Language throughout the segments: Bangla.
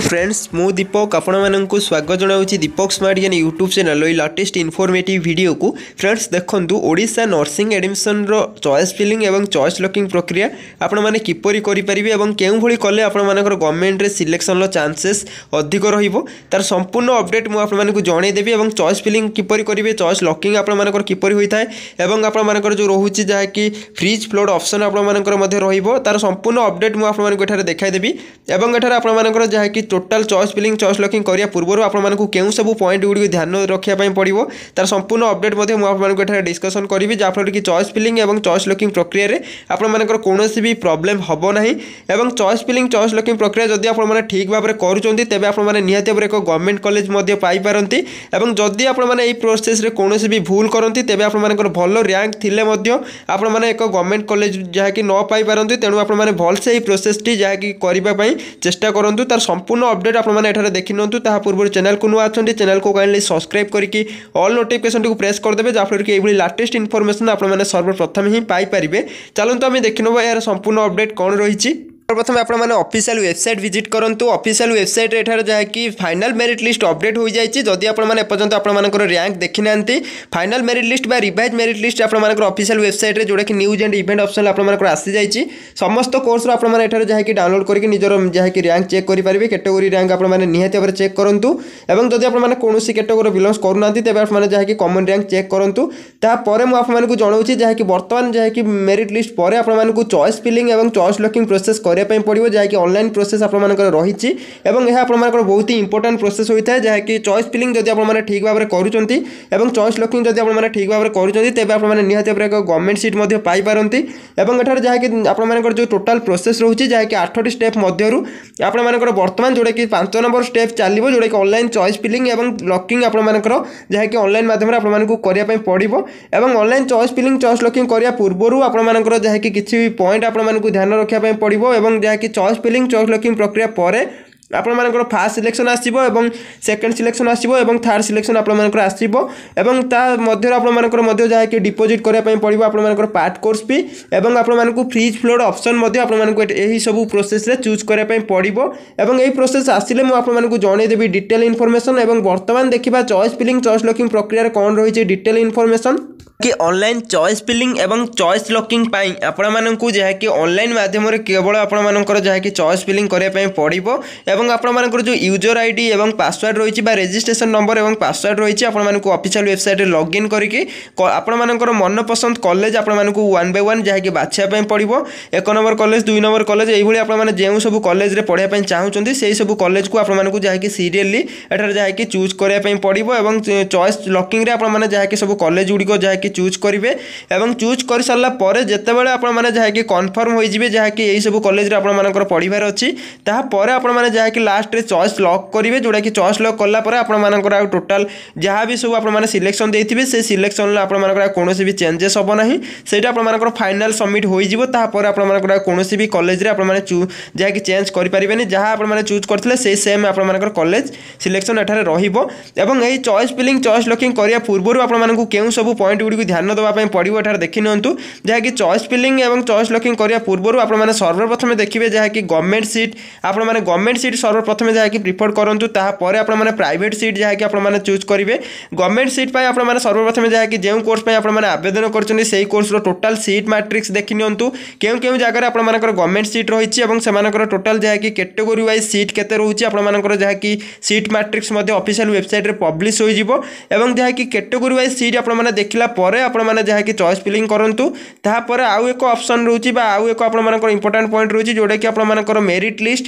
फ्रेंड्स मु दीपक आपंक स्वागत जनावि Deepak smart Gyan YouTube channel latest informative video को फ्रेंड्स देखूँ ओडा नर्सिंग एडमिशन रॉइस फिलिंग और चॉइस लकिंग प्रक्रिया आपने किपर करेंगे और क्यों कले आपर गवर्नमेंट सिलेक्शन चांसेस अधिक रार संपूर्ण अपडेट मुझे जनईदेवी और चॉइस फिलिंग किपर करेंगे चॉइस लकिंग आपर किपर होता है और आपर जो रोचे जहाँकि फ्रिज फ्लोड अप्सन आपर रही तार संपूर्ण अपडेट मुझे देखा देवी और एठार आपर जहाँकि କି total choice filling choice locking କରିବା ପୂର୍ବରୁ ଆପଣମାନଙ୍କୁ କେଉଁ ସବୁ ପଏଣ୍ଟ ଗୁଡ଼ିକୁ ଧ୍ୟାନ ରଖିବା ପାଇଁ ପଡ଼ିବ ତା'ର ସମ୍ପୂର୍ଣ୍ଣ ଅପଡେଟ୍ ମଧ୍ୟ ମୁଁ ଆପଣମାନଙ୍କୁ ଏଠାରେ ଡିସ୍କସନ୍ କରିବି ଯାହାଫଳରେ କି ଚଏସ୍ ଫିଲିଂ ଏବଂ ଚଏସ୍ ଲକିଂ ପ୍ରକ୍ରିୟାରେ ଆପଣମାନଙ୍କର କୌଣସି ବି ପ୍ରୋବ୍ଲେମ୍ ହେବ ନାହିଁ ଏବଂ ଚଏସ୍ ଫିଲିଂ ଚଏସ୍ ଲକିଂ ପ୍ରକ୍ରିୟା ଯଦି ଆପଣମାନେ ଠିକ୍ ଭାବରେ କରୁଛନ୍ତି ତେବେ ଆପଣମାନେ ନିହାତି ଭାବରେ ଏକ ଗଭର୍ଣ୍ଣମେଣ୍ଟ କଲେଜ ମଧ୍ୟ ପାଇପାରନ୍ତି ଏବଂ ଯଦି ଆପଣମାନେ ଏହି ପ୍ରୋସେସ୍ରେ କୌଣସି ବି ଭୁଲ କରନ୍ତି ତେବେ ଆପଣମାନଙ୍କର ଭଲ ର୍ୟାଙ୍କ ଥିଲେ ମଧ୍ୟ ଆପଣମାନେ ଏକ ଗଭର୍ଣ୍ଣମେଣ୍ଟ କଲେଜ ଯାହାକି ନ ପାଇପାରନ୍ତି ତେଣୁ ଆପଣମାନେ ଭଲସେ ଏହି ପ୍ରୋସେସ୍ଟି ଯାହାକି କରିବା ପାଇଁ ଚେଷ୍ଟା କରନ୍ତୁ ତା'ର ସମ୍ପୂର୍ଣ୍ଣ সম্পূর্ণ ଅପଡେଟ୍ ଆପଣମାନେ ଏଠାରେ ଦେଖିନିଅନ୍ତୁ ତାହା ପୂର୍ବରୁ ଚ୍ୟାନେଲକୁ ନୂଆ ଅଛନ୍ତି ଚ୍ୟାନେଲକୁ କାଇଣ୍ଡଲି ସବସ୍କ୍ରାଇବ୍ କରିକି ଅଲ୍ ନୋଟିଫିକେସନଟିକୁ ପ୍ରେସ୍ କରିଦେବେ ଯାହାଫଳରେ କି ଏଇଭଳି ଲାଟେଷ୍ଟ ଇନଫର୍ମେସନ୍ ଆପଣମାନେ ସର୍ବପ୍ରଥମେ ହିଁ ପାଇପାରିବେ ଚାଲନ୍ତୁ ଆମେ ଦେଖିନେବା ଏହାର ସମ୍ପୂର୍ଣ୍ଣ ଅପଡେଟ୍ କ'ଣ ରହିଛି પ્રથમ આપણ મને ઓફિશિયલ વેબસાઈટ વિઝિટ કરંતું ઓફિશિયલ વેબસાઈટ રે ઠા જે કે ફાઈનલ મેરિટ લિસ્ટ અપડેટ હોઈ જાય છે જોદી આપણ મને પર્જંત આપણ મને કોર રેન્ક દેખીન આંતી ફાઈનલ મેરિટ લિસ્ટ બ રિવાઇઝ મેરિટ લિસ્ટ આપણ મને ઓફિશિયલ વેબસાઈટ રે જોડે કે ન્યૂઝ એન્ડ ઇવેન્ટ ઓપ્શન આપણ મને આસી જાય છે સમસ્ત કોર્સ આપણ મને ઠા જે કે ડાઉનલોડ કરીને નિજોર જે કે રેન્ક ચેક કરી પરવી કેટેગરી રેન્ક આપણ મને નિહત પર ચેક કરંતું અને જોદી આપણ મને કોણસી કેટેગરી બિલોંગસ કરું આંતી તે બ આપણને જે કે કોમન રેન્ક ચેક કરંતું તા પરમ આપણને કો જાણો છે જે કે વર્તમાન જે કે મેરિટ લિસ્ટ પર આપણને કો choice filling and choice locking process କରିବା ପାଇଁ ପଡ଼ିବ ଯାହାକି ଅନଲାଇନ୍ ପ୍ରୋସେସ୍ ଆପଣମାନଙ୍କର ରହିଛି ଏବଂ ଏହା ଆପଣମାନଙ୍କର ବହୁତ ହିଁ ଇମ୍ପୋର୍ଟାଣ୍ଟ ପ୍ରୋସେସ୍ ହୋଇଥାଏ ଯାହାକି ଚଏସ୍ ଫିଲିଂ ଯଦି ଆପଣମାନେ ଠିକ୍ ଭାବରେ କରୁଛନ୍ତି ଏବଂ ଚଏସ୍ ଲକିଂ ଯଦି ଆପଣମାନେ ଠିକ୍ ଭାବରେ କରୁଛନ୍ତି ତେବେ ଆପଣମାନେ ନିହାତି ଭାବରେ ଏକ ଗଭର୍ଣ୍ଣମେଣ୍ଟ ସିଟ୍ ମଧ୍ୟ ପାଇପାରନ୍ତି ଏବଂ ଏଠାରେ ଯାହାକି ଆପଣମାନଙ୍କର ଯେଉଁ ଟୋଟାଲ୍ ପ୍ରୋସେସ୍ ରହୁଛି ଯାହାକି ଆଠଟି ଷ୍ଟେପ୍ ମଧ୍ୟରୁ ଆପଣମାନଙ୍କର ବର୍ତ୍ତମାନ ଯେଉଁଟାକି ପାଞ୍ଚ ନମ୍ବର ଷ୍ଟେପ୍ ଚାଲିବ ଯେଉଁଟାକି ଅନଲାଇନ୍ ଚଏସ୍ ଫିଲିଂ ଏବଂ ଲକିଂ ଆପଣମାନଙ୍କର ଯାହାକି ଅନଲାଇନ୍ ମାଧ୍ୟମରେ ଆପଣମାନଙ୍କୁ କରିବା ପାଇଁ ପଡ଼ିବ ଏବଂ online choice filling choice locking କରିବା ପୂର୍ବରୁ ଆପଣମାନଙ୍କର ଯାହାକି କିଛି ପଏଣ୍ଟ ଆପଣମାନଙ୍କୁ ଧ୍ୟାନ ରଖିବା ପାଇଁ ପଡ଼ିବ এবং দেখ কি চয়েস ফিলিং চয়েস লকিং প্রক্রিয়া পরে ଆପଣମାନଙ୍କର ଫାର୍ଷ୍ଟ ସିଲେକ୍ସନ୍ ଆସିବ ଏବଂ ସେକେଣ୍ଡ ସିଲେକ୍ସନ୍ ଆସିବ ଏବଂ ଥାର୍ଡ଼ ସିଲେକ୍ସନ୍ ଆପଣମାନଙ୍କର ଆସିବ ଏବଂ ତା ମଧ୍ୟରୁ ଆପଣମାନଙ୍କର ମଧ୍ୟ ଯାହାକି ଡିପୋଜିଟ୍ କରିବା ପାଇଁ ପଡ଼ିବ ଆପଣମାନଙ୍କର ପାର୍ଟ କୋର୍ସ ବି ଏବଂ ଆପଣମାନଙ୍କୁ ଫ୍ରିଜ୍ ଫ୍ଲୋଡ଼ ଅପସନ୍ ମଧ୍ୟ ଆପଣମାନଙ୍କୁ ଏହିସବୁ ପ୍ରୋସେସ୍ରେ ଚୁଜ୍ କରିବା ପାଇଁ ପଡ଼ିବ ଏବଂ ଏହି ପ୍ରୋସେସ୍ ଆସିଲେ ମୁଁ ଆପଣମାନଙ୍କୁ ଜଣାଇଦେବି ଡିଟେଲ୍ ଇନଫର୍ମେସନ୍ ଏବଂ ବର୍ତ୍ତମାନ ଦେଖିବା ଚଏସ୍ ଫିଲିଂ ଚଏସ୍ ଲକିଂ ପ୍ରକ୍ରିୟାରେ କ'ଣ ରହିଛି ଡିଟେଲ୍ ଇନଫର୍ମେସନ୍ କି ଅନଲାଇନ୍ ଚଏସ୍ ଫିଲିଂ ଏବଂ ଚଏସ୍ ଲକିଂ ପାଇଁ ଆପଣମାନଙ୍କୁ ଯାହାକି ଅନଲାଇନ୍ ମାଧ୍ୟମରେ କେବଳ ଆପଣମାନଙ୍କର ଯାହାକି ଚଏସ୍ ଫିଲିଂ କରିବା ପାଇଁ ପଡ଼ିବ ଏବଂ এবং আপনার যে ইউজর আইডি এবং পাসওয়ার্ড রয়েছে বা রেজিষ্ট্রেসন নম্বর এবং পাসওয়ার্ড রয়েছে আপনার অফিসিয়াল ওয়েবসাইটে লগ ইন করি আপনার মনপসন্দ কলেজ আপনার ওয়ান বাই ওয়ান যাকে বাছা পড়ব এক নম্বর কলেজ দুই নম্বর কলেজ এইভাবে আপনার যে সব কলেজে পড়া চাহুমান সেই সব কলেজ কু আপনার যা সিরিয়ালি এটার যা চুজ করা পড়ব এবং চয়েস লকিংরে আপনার যা সব কলেজ গুড়ি যা চুজ করবে এবং চুজ করে সারা পরে যেতবে আপনার যা কনফর্ম হয়ে যাবে যা সব কলেজে আপনার পড়বার অ তাহলে আপনার যা ଯାହାକି ଲାଷ୍ଟରେ ଚଏସ୍ ଲକ୍ କରିବେ ଯେଉଁଟାକି ଚଏସ୍ ଲକ୍ କଲା ପରେ ଆପଣମାନଙ୍କର ଆଉ ଟୋଟାଲ୍ ଯାହା ବି ସବୁ ଆପଣମାନେ ସିଲେକ୍ସନ୍ ଦେଇଥିବେ ସେ ସିଲେକ୍ସନ୍ରେ ଆପଣମାନଙ୍କର ଆଉ କୌଣସି ବି ଚେଞ୍ଜେସ୍ ହେବ ନାହିଁ ସେଇଟା ଆପଣମାନଙ୍କର ଫାଇନାଲ୍ ସବମିଟ୍ ହୋଇଯିବ ତାପରେ ଆପଣମାନଙ୍କର ଆଉ କୌଣସି ବି କଲେଜରେ ଆପଣମାନେ ଯାହାକି ଚେଞ୍ଜ କରିପାରିବେନି ଯାହା ଆପଣମାନେ ଚୁଜ୍ କରିଥିଲେ ସେଇ ସେମ୍ ଆପଣମାନଙ୍କର କଲେଜ ସିଲେକ୍ସନ୍ ଏଠାରେ ରହିବ ଏବଂ ଏହି ଚଏସ୍ ଫିଲିଂ ଚଏସ୍ ଲକିଂ କରିବା ପୂର୍ବରୁ ଆପଣମାନଙ୍କୁ କେଉଁ ସବୁ ପଏଣ୍ଟ ଗୁଡ଼ିକୁ ଧ୍ୟାନ ଦେବା ପାଇଁ ପଡ଼ିବ ଏଠାରେ ଦେଖିନିଅନ୍ତୁ ଯାହାକି ଚଏସ୍ ଫିଲିଂ ଏବଂ ଚଏସ୍ ଲକିଂ କରିବା ପୂର୍ବରୁ ଆପଣମାନେ ସର୍ବପ୍ରଥମେ ଦେଖିବେ ଯାହାକି ଗଭର୍ଣ୍ଣମେଣ୍ଟ ସିଟ୍ ଆପଣମାନେ ଗଭର୍ଣ୍ଣମେଣ୍ଟ ସିଟ୍ ସିଟ୍ ସର୍ବପ୍ରଥମେ ଯାହାକି ପ୍ରିଫର୍ କରନ୍ତୁ ତାହାପରେ ଆପଣମାନେ ପ୍ରାଇଭେଟ୍ ସିଟ୍ ଯାହାକି ଆପଣମାନେ ଚୁଜ୍ କରିବେ ଗଭର୍ଣ୍ଣମେଣ୍ଟ ସିଟ୍ ପାଇଁ ଆପଣମାନେ ସର୍ବପ୍ରଥମେ ଯାହାକି ଯେଉଁ କୋର୍ସ ପାଇଁ ଆପଣମାନେ ଆବେଦନ କରିଛନ୍ତି ସେହି କୋର୍ସର ଟୋଟାଲ୍ ସିଟ୍ ମାଟ୍ରିକ୍ସ ଦେଖିନିଅନ୍ତୁ କେଉଁ କେଉଁ ଜାଗାରେ ଆପଣମାନଙ୍କର ଗଭର୍ଣ୍ଣମେଣ୍ଟ ସିଟ୍ ରହିଛି ଏବଂ ସେମାନଙ୍କର ଟୋଟାଲ୍ ଯାହାକି କ୍ୟାଟେଗୋରୀ ୱାଇଜ୍ ସିଟ୍ କେତେ ରହୁଛି ଆପଣମାନଙ୍କର ଯାହାକି ସିଟ୍ ମାଟ୍ରିକ୍ସ ମଧ୍ୟ ଅଫିସିଆଲ୍ ୱେବସାଇଟ୍ରେ ପବ୍ଲିଶ ହୋଇଯିବ ଏବଂ ଯାହାକି କ୍ୟାଟେଗୋରୀ ୱାଇଜ୍ ସିଟ୍ ଆପଣମାନେ ଦେଖିଲା ପରେ ଆପଣମାନେ ଯାହାକି ଚଏସ୍ ଫିଲିଂ କରନ୍ତୁ ତାହାପରେ ଆଉ ଏକ ଅପସନ୍ ରହୁଛି ବା ଆଉ ଏକ ଆପଣମାନଙ୍କର ଇମ୍ପୋର୍ଟାଣ୍ଟ ପଏଣ୍ଟ ରହୁଛି ଯେଉଁଟାକି ଆପଣମାନଙ୍କର ମେରିଟ୍ ଲିଷ୍ଟ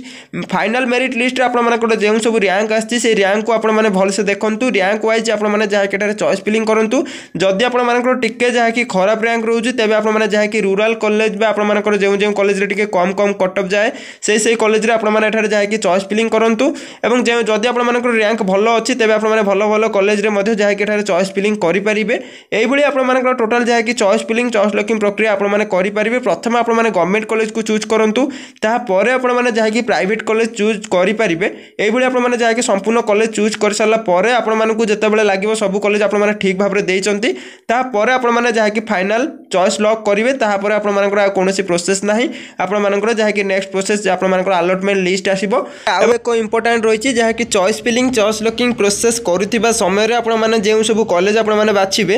ଫାଇନାଲ୍ মেরিট লিষ্ট্রে আপনার যে সব র্যাঙ্ক আসছে সেই র্যাঙ্ক আপনার ভালসে দেখুন র্যাঙ্ক ওয়াইজ আপনার যা চয়েস ফিলিং করতু যদি আপনার টিকি যা কি খারাপ র্যাঙ্ক রয়েছে তবে আপনার যা কি রুরাল কলেজ বা আপনার যে যে কলেজে টিকি কম কম কটঅফ যায় সেই সেই কলেজে আপনার এখানে যা কি চয়েস ফিলিং করতু এবং যদি আপনার র্যাঙ্ক ভালো অছি তবে আপনার ভালো ভালো কলেজে যা কি এখানে চয়েস ফিলিং করে এইভাবে আপনার টোটাল যা কি চয়েস ফিলিং চয়েস লকিং প্রক্রিয়া আপনার করে প্রথমে আপনার গভর্নমেন্ট কলেজ কু চুজ করতু তাপরে আপনার যা কি প্রাইভেট কলেজ চুজ કરી পারিবে এবি আপনি মানে যাইকে সম্পূর্ণ কলেজ চুজ করসালা পরে আপন মানক কো জেতে বলে লাগিব সব কলেজ আপন মানে ঠিক ভাবে দেই চন্তি তা পরে আপন মানে যাইকে ফাইনাল চয়েস লক করিবে তা পরে আপন মানক কো কোনসি প্রসেস নাহি আপন মানক কো যাইকে নেক্সট প্রসেস আপন মানক কো অ্যালোটমেন্ট লিস্ট আসিবো আবে কো ইম্পর্ট্যান্ট রইচি যাইকে choice filling choice locking process করুতিবা সময় রে আপন মানে যেউ সব কলেজ আপন মানে বাছিবে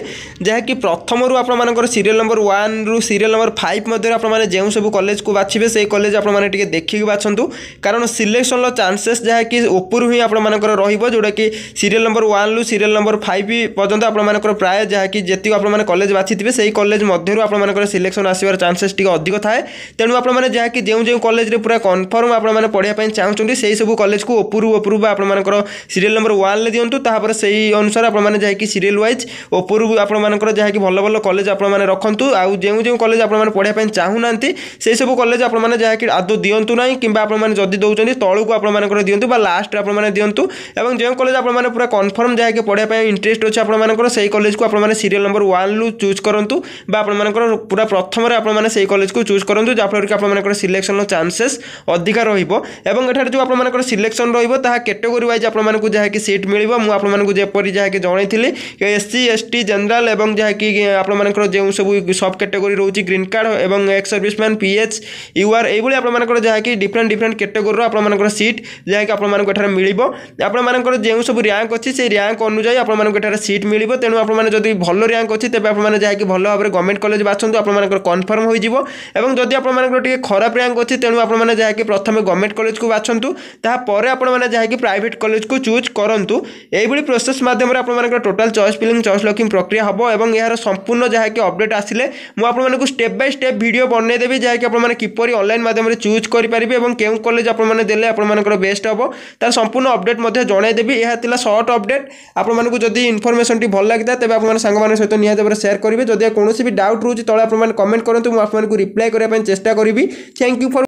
যাইকে প্রথম রু আপন মানক কো সিরিয়াল নাম্বার 1 রু সিরিয়াল নাম্বার 5 মধ্যে আপন মানে যেউ সব কলেজ কো বাছিবে সেই কলেজ আপন মানে ঠিকে দেখি বাছন্তু কারণ সিলেক্ট ସିଲେକ୍ସନ୍ର ଚାନ୍ସେସ୍ ଯାହାକି ଉପରୁ ହିଁ ଆପଣମାନଙ୍କର ରହିବ ଯେଉଁଟାକି ସିରିଏଲ୍ ନମ୍ବର ୱାନ୍ରୁ ସିରିଏଲ୍ ନମ୍ବର ଫାଇଭ୍ ପର୍ଯ୍ୟନ୍ତ ଆପଣମାନଙ୍କର ପ୍ରାୟ ଯାହାକି ଯେତିକି ଆପଣମାନେ କଲେଜ ବାଛିଥିବେ ସେହି କଲେଜ ମଧ୍ୟରୁ ଆପଣମାନଙ୍କର ସିଲେକ୍ସନ୍ ଆସିବାର ଚାନ୍ସେସ୍ ଟିକେ ଅଧିକ ଥାଏ ତେଣୁ ଆପଣମାନେ ଯାହାକି ଯେଉଁ ଯେଉଁ କଲେଜରେ ପୁରା କନଫର୍ମ ଆପଣମାନେ ପଢ଼ିବା ପାଇଁ ଚାହୁଁଛନ୍ତି ସେହିସବୁ କଲେଜକୁ ଉପରୁ ଉପରୁ ବା ଆପଣମାନଙ୍କର ସିରିଏଲ୍ ନମ୍ବର ୱାନ୍ରେ ଦିଅନ୍ତୁ ତାପରେ ସେହି ଅନୁସାରେ ଆପଣମାନେ ଯାହାକି ସିରିଏଲ୍ ୱାଇଜ୍ ଉପରୁ ଆପଣମାନଙ୍କର ଯାହାକି ଭଲ ଭଲ କଲେଜ ଆପଣମାନେ ରଖନ୍ତୁ ଆଉ ଯେଉଁ ଯେଉଁ କଲେଜ ଆପଣମାନେ ପଢ଼ିବା ପାଇଁ ଚାହୁଁନାହାନ୍ତି ସେହିସବୁ କଲେଜ ଆପଣମାନେ ଯାହାକି ଆଦୌ ଦିଅନ୍ତୁ ନାହିଁ କିମ୍ବା ଆପଣମାନେ ଯଦି ଦେଉଛନ୍ତି ତଳକୁ ଭିଡ଼ିଓକୁ ଆପଣମାନଙ୍କର ଦିଅନ୍ତୁ ବା ଲାଷ୍ଟରେ ଆପଣମାନେ ଦିଅନ୍ତୁ ଏବଂ ଯେଉଁ କଲେଜ ଆପଣମାନେ ପୁରା କନଫର୍ମ ଯାହାକି ପଢ଼ିବା ପାଇଁ ଇଣ୍ଟରେଷ୍ଟ ଅଛି ଆପଣମାନଙ୍କର ସେଇ କଲେଜକୁ ଆପଣମାନେ ସିରିଏଲ୍ ନମ୍ବର ୱାନ୍ରୁ ଚୁଜ୍ କରନ୍ତୁ ବା ଆପଣମାନଙ୍କର ପୁରା ପ୍ରଥମରେ ଆପଣମାନେ ସେଇ କଲେଜକୁ ଚୁଜ୍ କରନ୍ତୁ ଯାହାଫଳରେ କି ଆପଣମାନଙ୍କର ସିଲେକ୍ସନର ଚାନ୍ସେସ୍ ଅଧିକା ରହିବ ଏବଂ ଏଠାରେ ଯେଉଁ ଆପଣମାନଙ୍କର ସିଲେକ୍ସନ୍ ରହିବ ତାହା କ୍ୟାଟେଗୋରୀ ୱାଇଜ୍ ଆପଣମାନଙ୍କୁ ଯାହାକି ସିଟ୍ ମିଳିବ ମୁଁ ଆପଣମାନଙ୍କୁ ଯେପରି ଯାହାକି ଜଣାଇଥିଲି ଏସ୍ ଟି ଜେନେରାଲ୍ ଏବଂ ଯାହାକି ଆପଣମାନଙ୍କର ଯେଉଁ ସବୁ ସବ୍ କ୍ୟାଟେଗୋରୀ ରହୁଛି ଗ୍ରୀନ୍ କାର୍ଡ଼ ଏବଂ ଏକ୍ସ ସର୍ଭିସମ୍ୟାନ୍ ପିଏଚ୍ ୟୁଆର୍ ଏଇଭଳି ଆପଣମାନଙ୍କର ଯାହାକି ଡିଫରେଣ୍ଟ ଡିଫରେଣ୍ଟ କ୍ୟାଟେଗୋରୀର ଆପଣମାନଙ୍କର ସିଟ୍ ଯାହାକି ଆପଣମାନଙ୍କୁ ଏଠାରେ ମିଳିବ ଆପଣମାନଙ୍କର ଯେଉଁ ସବୁ ର୍ୟାଙ୍କ ଅଛି ସେଇ ର୍ୟାଙ୍କ ଅନୁଯାୟୀ ଆପଣମାନଙ୍କୁ ଏଠାରେ ସିଟ୍ ମିଳିବ ତେଣୁ ଆପଣମାନେ ଯଦି ଭଲ ର୍ୟାଙ୍କ ଅଛି ତେବେ ଆପଣମାନେ ଯାହାକି ଭଲ ଭାବରେ ଗଭର୍ଣ୍ଣମେଣ୍ଟ କଲେଜ ବାଛନ୍ତୁ ଆପଣମାନଙ୍କର କନଫର୍ମ ହୋଇଯିବ ଏବଂ ଯଦି ଆପଣମାନଙ୍କର ଟିକେ ଖରାପ ର୍ୟାଙ୍କ ଅଛି ତେଣୁ ଆପଣମାନେ ଯାହାକି ପ୍ରଥମେ ଗଭର୍ଣ୍ଣମେଣ୍ଟ କଲେଜକୁ ବାଛନ୍ତୁ ତାହାପରେ ଆପଣମାନେ ଯାହାକି ପ୍ରାଇଭେଟ୍ କଲେଜକୁ ଚୁଜ୍ କରନ୍ତୁ ଏଇଭଳି ପ୍ରୋସେସ୍ ମାଧ୍ୟମରେ ଆପଣମାନଙ୍କର total choice filling choice locking ପ୍ରକ୍ରିୟା ହେବ ଏବଂ ଏହାର ସମ୍ପୂର୍ଣ୍ଣ ଯାହାକି ଅପଡ଼େଟ୍ ଆସିଲେ ମୁଁ ଆପଣମାନଙ୍କୁ ଷ୍ଟେପ୍ ବାଇ ଷ୍ଟେପ୍ ଭିଡ଼ିଓ ବନେଇଦେବି ଯାହାକି ଆପଣମାନେ କିପରି ଅନଲାଇନ୍ ମାଧ୍ୟମରେ ଚୁଜ୍ କରିପାରିବେ ଏବଂ କେଉଁ କଲେଜ ଆପଣମାନେ ଦେଲେ ଆପଣ ଆପଣମାନଙ୍କର ବେଷ୍ଟ ହେବ ତା ସମ୍ପୂର୍ଣ୍ଣ ଅପଡ଼େଟ୍ ମଧ୍ୟ ଜଣାଇଦେବି ଏହା ଥିଲା ସର୍ଟ ଅପଡ଼େଟ୍ ଆପଣମାନଙ୍କୁ ଯଦି ଇନଫର୍ମେସନଟି ଭଲ ଲାଗିଥାଏ ତେବେ ଆପଣମାନେ ସାଙ୍ଗମାନଙ୍କ ସହିତ ନିହାତି ଭାବରେ ସେୟାର କରିବେ ଯଦି କୌଣସି ବି ଡାଉଟ୍ ରହୁଛି ତଳେ ଆପଣମାନେ କମେଣ୍ଟ କରନ୍ତୁ ମୁଁ ଆପଣମାନଙ୍କୁ ରିପ୍ଲାଏ କରିବା ପାଇଁ ଚେଷ୍ଟା କରିବି ଥ୍ୟାଙ୍କ ୟୁ ଫର୍